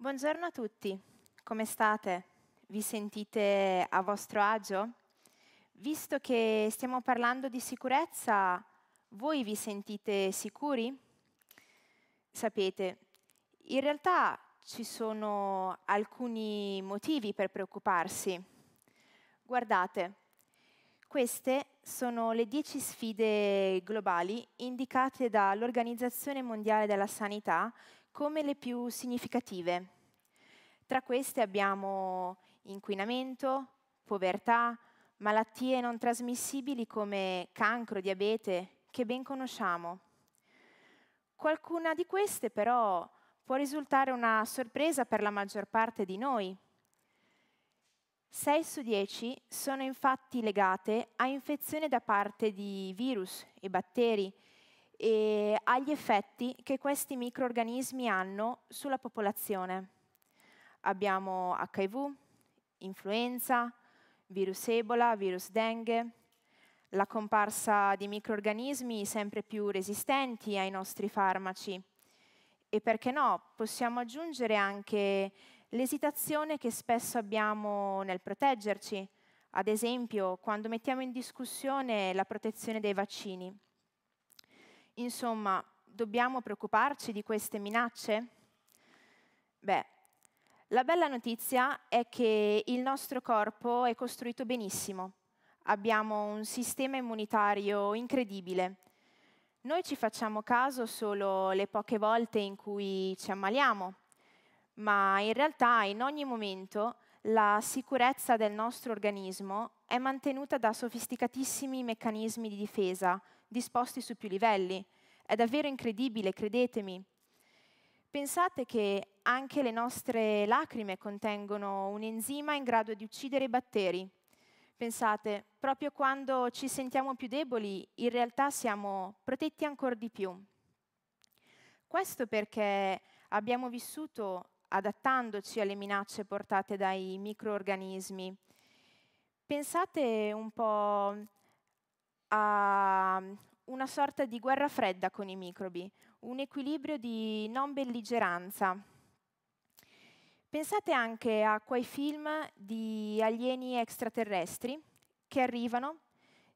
Buongiorno a tutti, come state? Vi sentite a vostro agio? Visto che stiamo parlando di sicurezza, voi vi sentite sicuri? Sapete, in realtà ci sono alcuni motivi per preoccuparsi. Guardate, queste sono le dieci sfide globali indicate dall'Organizzazione Mondiale della Sanità come le più significative tra queste abbiamo inquinamento, povertà, malattie non trasmissibili come cancro, diabete, che ben conosciamo. Qualcuna di queste però può risultare una sorpresa per la maggior parte di noi. 6 su 10 sono infatti legate a infezioni da parte di virus e batteri e agli effetti che questi microorganismi hanno sulla popolazione abbiamo HIV, influenza, virus Ebola, virus dengue, la comparsa di microorganismi sempre più resistenti ai nostri farmaci e perché no, possiamo aggiungere anche l'esitazione che spesso abbiamo nel proteggerci, ad esempio quando mettiamo in discussione la protezione dei vaccini. Insomma, dobbiamo preoccuparci di queste minacce? Beh, la bella notizia è che il nostro corpo è costruito benissimo. Abbiamo un sistema immunitario incredibile. Noi ci facciamo caso solo le poche volte in cui ci ammaliamo, ma in realtà in ogni momento la sicurezza del nostro organismo è mantenuta da sofisticatissimi meccanismi di difesa disposti su più livelli. È davvero incredibile, credetemi. Pensate che anche le nostre lacrime contengono un enzima in grado di uccidere i batteri. Pensate, proprio quando ci sentiamo più deboli, in realtà siamo protetti ancora di più. Questo perché abbiamo vissuto adattandoci alle minacce portate dai microorganismi. Pensate un po' a una sorta di guerra fredda con i microbi, un equilibrio di non belligeranza. Pensate anche a quei film di alieni extraterrestri che arrivano,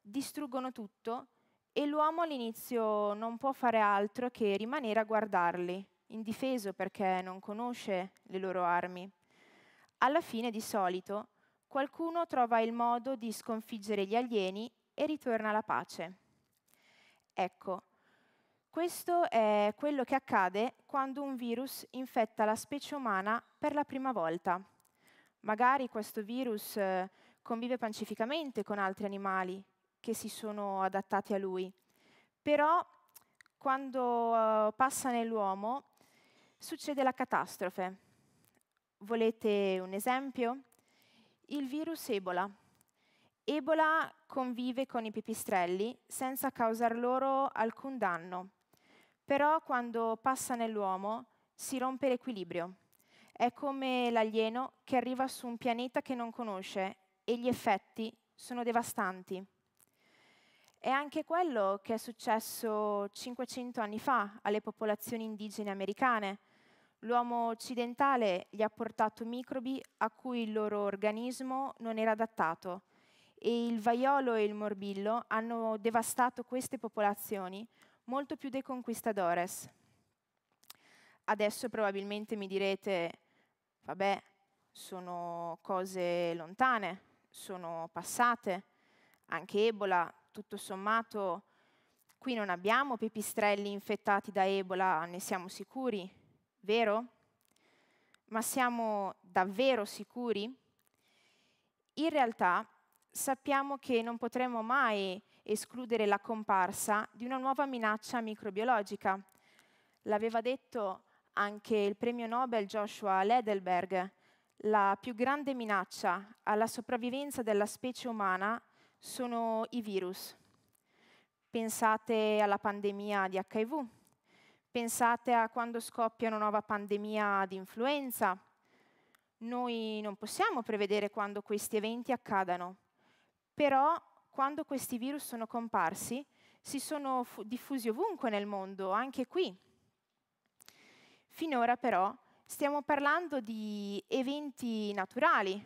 distruggono tutto e l'uomo all'inizio non può fare altro che rimanere a guardarli, indifeso perché non conosce le loro armi. Alla fine, di solito, qualcuno trova il modo di sconfiggere gli alieni e ritorna alla pace. Ecco, questo è quello che accade quando un virus infetta la specie umana per la prima volta. Magari questo virus eh, convive pacificamente con altri animali che si sono adattati a lui, però quando eh, passa nell'uomo succede la catastrofe. Volete un esempio? Il virus Ebola. Ebola convive con i pipistrelli senza causar loro alcun danno però quando passa nell'uomo si rompe l'equilibrio. È come l'alieno che arriva su un pianeta che non conosce e gli effetti sono devastanti. È anche quello che è successo 500 anni fa alle popolazioni indigene americane. L'uomo occidentale gli ha portato microbi a cui il loro organismo non era adattato e il vaiolo e il morbillo hanno devastato queste popolazioni molto più dei conquistadores. Adesso probabilmente mi direte, vabbè, sono cose lontane, sono passate, anche Ebola, tutto sommato, qui non abbiamo pipistrelli infettati da Ebola, ne siamo sicuri, vero? Ma siamo davvero sicuri? In realtà sappiamo che non potremo mai escludere la comparsa di una nuova minaccia microbiologica. L'aveva detto anche il premio Nobel Joshua Lederberg, la più grande minaccia alla sopravvivenza della specie umana sono i virus. Pensate alla pandemia di HIV, pensate a quando scoppia una nuova pandemia di influenza. Noi non possiamo prevedere quando questi eventi accadano, però quando questi virus sono comparsi, si sono diffusi ovunque nel mondo, anche qui. Finora però stiamo parlando di eventi naturali.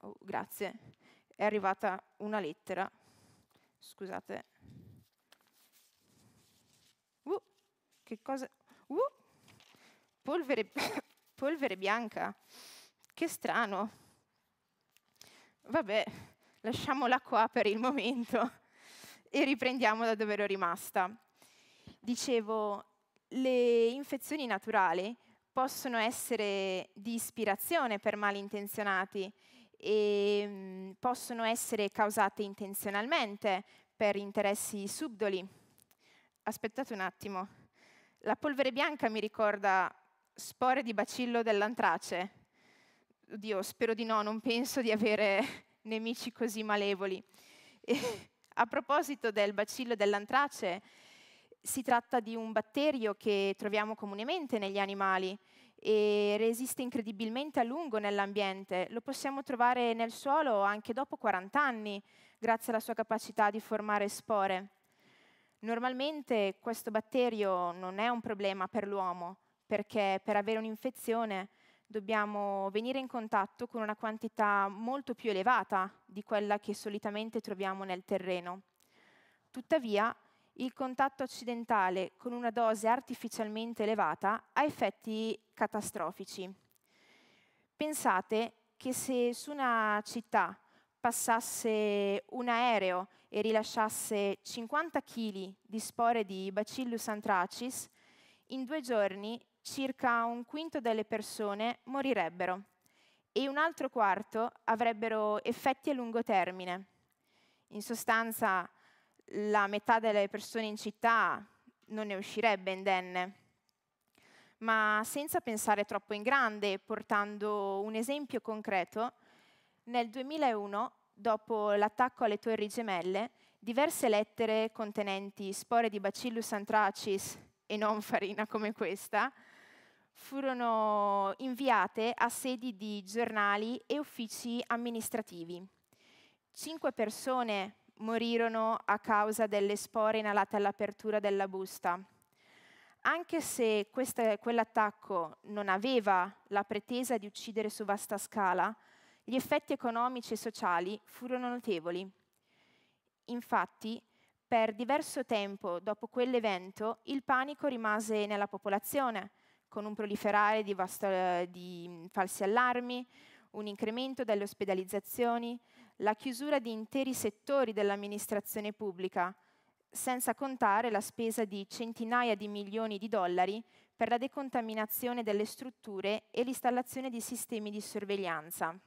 Oh, grazie, è arrivata una lettera. Scusate. Uh, che cosa? Uh, polvere, polvere bianca. Che strano. Vabbè, lasciamola qua per il momento e riprendiamo da dove ero rimasta. Dicevo, le infezioni naturali possono essere di ispirazione per malintenzionati e mm, possono essere causate intenzionalmente per interessi subdoli. Aspettate un attimo. La polvere bianca mi ricorda spore di bacillo dell'antrace. Oddio, spero di no, non penso di avere nemici così malevoli. E, a proposito del bacillo dell'antrace, si tratta di un batterio che troviamo comunemente negli animali e resiste incredibilmente a lungo nell'ambiente. Lo possiamo trovare nel suolo anche dopo 40 anni, grazie alla sua capacità di formare spore. Normalmente questo batterio non è un problema per l'uomo, perché per avere un'infezione dobbiamo venire in contatto con una quantità molto più elevata di quella che solitamente troviamo nel terreno. Tuttavia, il contatto accidentale con una dose artificialmente elevata ha effetti catastrofici. Pensate che se su una città passasse un aereo e rilasciasse 50 kg di spore di Bacillus anthracis, in due giorni circa un quinto delle persone morirebbero e un altro quarto avrebbero effetti a lungo termine. In sostanza, la metà delle persone in città non ne uscirebbe indenne. Ma senza pensare troppo in grande, portando un esempio concreto, nel 2001, dopo l'attacco alle Torri Gemelle, diverse lettere contenenti spore di Bacillus anthracis e non farina come questa furono inviate a sedi di giornali e uffici amministrativi. Cinque persone morirono a causa delle spore inalate all'apertura della busta. Anche se quell'attacco non aveva la pretesa di uccidere su vasta scala, gli effetti economici e sociali furono notevoli. Infatti, per diverso tempo dopo quell'evento, il panico rimase nella popolazione, con un proliferare di, vasto, eh, di falsi allarmi, un incremento delle ospedalizzazioni, la chiusura di interi settori dell'amministrazione pubblica, senza contare la spesa di centinaia di milioni di dollari per la decontaminazione delle strutture e l'installazione di sistemi di sorveglianza.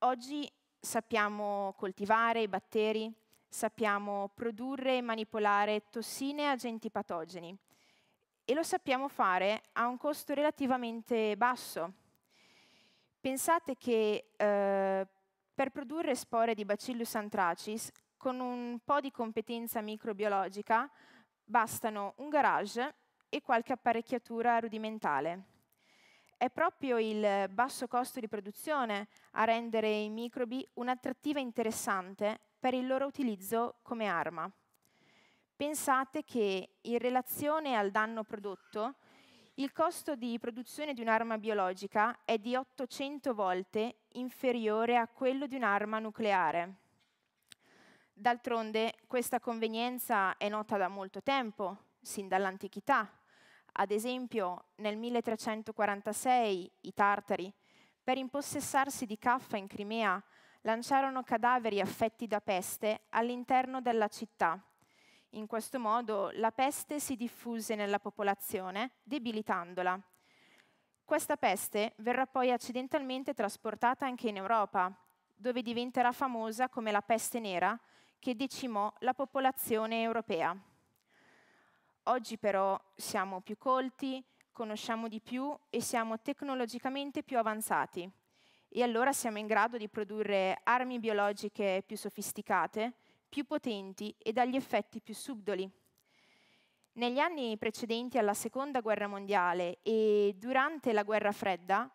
Oggi sappiamo coltivare i batteri, sappiamo produrre e manipolare tossine e agenti patogeni, e lo sappiamo fare a un costo relativamente basso. Pensate che eh, per produrre spore di Bacillus anthracis, con un po' di competenza microbiologica, bastano un garage e qualche apparecchiatura rudimentale. È proprio il basso costo di produzione a rendere i microbi un'attrattiva interessante per il loro utilizzo come arma. Pensate che in relazione al danno prodotto, il costo di produzione di un'arma biologica è di 800 volte inferiore a quello di un'arma nucleare. D'altronde questa convenienza è nota da molto tempo, sin dall'antichità. Ad esempio nel 1346 i tartari, per impossessarsi di Caffa in Crimea, lanciarono cadaveri affetti da peste all'interno della città in questo modo la peste si diffuse nella popolazione, debilitandola. Questa peste verrà poi accidentalmente trasportata anche in Europa, dove diventerà famosa come la peste nera, che decimò la popolazione europea. Oggi però siamo più colti, conosciamo di più e siamo tecnologicamente più avanzati. E allora siamo in grado di produrre armi biologiche più sofisticate, più potenti e dagli effetti più subdoli. Negli anni precedenti alla Seconda Guerra Mondiale e durante la Guerra Fredda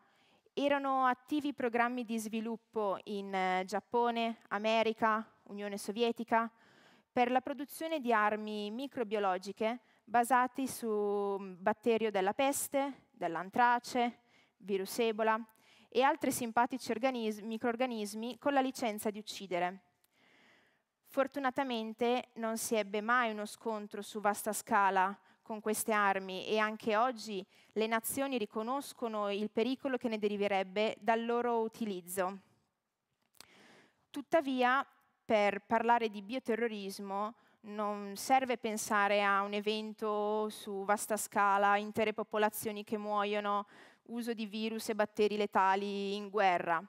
erano attivi programmi di sviluppo in eh, Giappone, America, Unione Sovietica per la produzione di armi microbiologiche basate su mm, batterio della peste, dell'antrace, virus Ebola e altri simpatici microorganismi con la licenza di uccidere. Fortunatamente non si ebbe mai uno scontro su vasta scala con queste armi e anche oggi le nazioni riconoscono il pericolo che ne deriverebbe dal loro utilizzo. Tuttavia, per parlare di bioterrorismo non serve pensare a un evento su vasta scala, intere popolazioni che muoiono, uso di virus e batteri letali in guerra.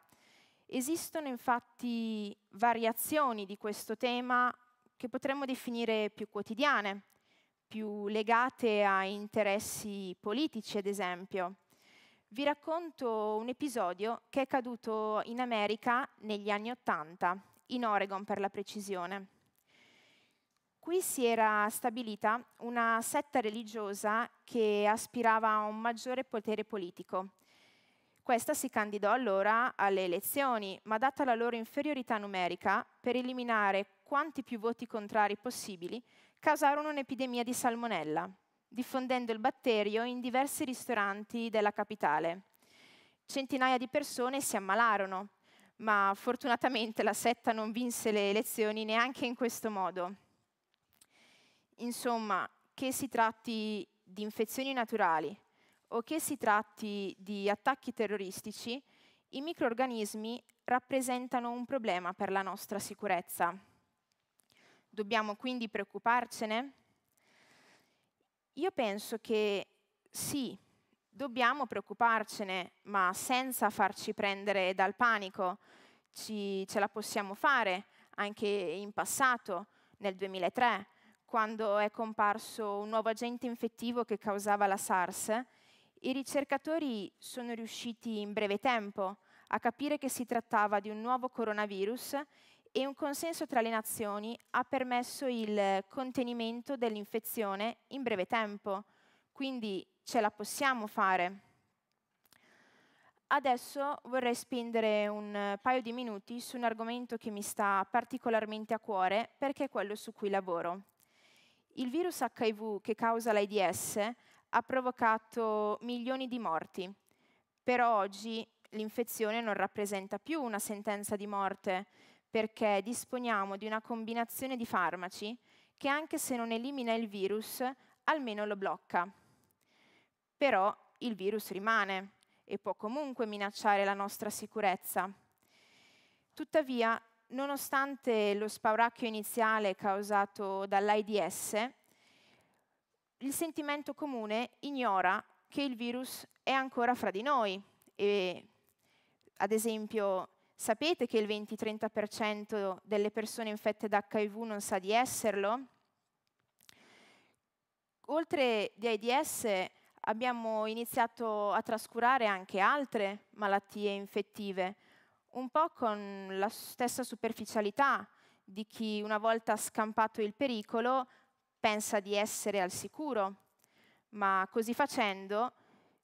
Esistono infatti variazioni di questo tema che potremmo definire più quotidiane, più legate a interessi politici, ad esempio. Vi racconto un episodio che è caduto in America negli anni Ottanta, in Oregon per la precisione. Qui si era stabilita una setta religiosa che aspirava a un maggiore potere politico questa si candidò allora alle elezioni, ma data la loro inferiorità numerica, per eliminare quanti più voti contrari possibili, causarono un'epidemia di salmonella, diffondendo il batterio in diversi ristoranti della capitale. Centinaia di persone si ammalarono, ma fortunatamente la setta non vinse le elezioni neanche in questo modo. Insomma, che si tratti di infezioni naturali o che si tratti di attacchi terroristici, i microorganismi rappresentano un problema per la nostra sicurezza. Dobbiamo quindi preoccuparcene? Io penso che sì, dobbiamo preoccuparcene, ma senza farci prendere dal panico. Ci, ce la possiamo fare anche in passato, nel 2003, quando è comparso un nuovo agente infettivo che causava la SARS i ricercatori sono riusciti in breve tempo a capire che si trattava di un nuovo coronavirus e un consenso tra le nazioni ha permesso il contenimento dell'infezione in breve tempo, quindi ce la possiamo fare. Adesso vorrei spendere un paio di minuti su un argomento che mi sta particolarmente a cuore perché è quello su cui lavoro. Il virus HIV che causa l'AIDS ha provocato milioni di morti, però oggi l'infezione non rappresenta più una sentenza di morte perché disponiamo di una combinazione di farmaci che anche se non elimina il virus, almeno lo blocca. Però il virus rimane e può comunque minacciare la nostra sicurezza. Tuttavia, nonostante lo spauracchio iniziale causato dall'AIDS, il sentimento comune ignora che il virus è ancora fra di noi. E, ad esempio, sapete che il 20-30% delle persone infette da HIV non sa di esserlo? Oltre di AIDS abbiamo iniziato a trascurare anche altre malattie infettive, un po' con la stessa superficialità di chi una volta scampato il pericolo pensa di essere al sicuro, ma così facendo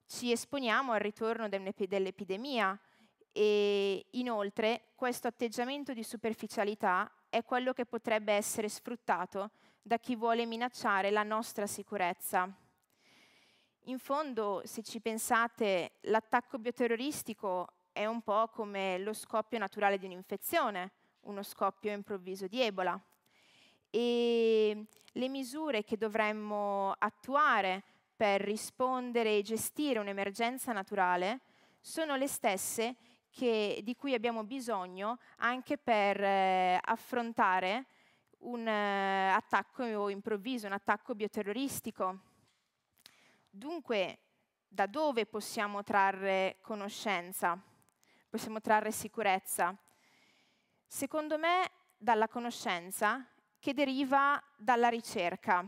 ci esponiamo al ritorno dell'epidemia e inoltre questo atteggiamento di superficialità è quello che potrebbe essere sfruttato da chi vuole minacciare la nostra sicurezza. In fondo, se ci pensate, l'attacco bioterroristico è un po' come lo scoppio naturale di un'infezione, uno scoppio improvviso di Ebola e le misure che dovremmo attuare per rispondere e gestire un'emergenza naturale sono le stesse che, di cui abbiamo bisogno anche per eh, affrontare un eh, attacco improvviso, un attacco bioterroristico. Dunque, da dove possiamo trarre conoscenza? Possiamo trarre sicurezza? Secondo me, dalla conoscenza che deriva dalla ricerca.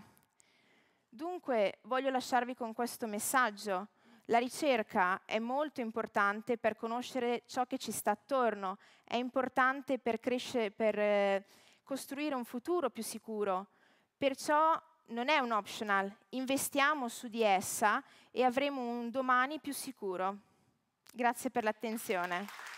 Dunque voglio lasciarvi con questo messaggio. La ricerca è molto importante per conoscere ciò che ci sta attorno, è importante per, crescere, per eh, costruire un futuro più sicuro. Perciò non è un optional, investiamo su di essa e avremo un domani più sicuro. Grazie per l'attenzione.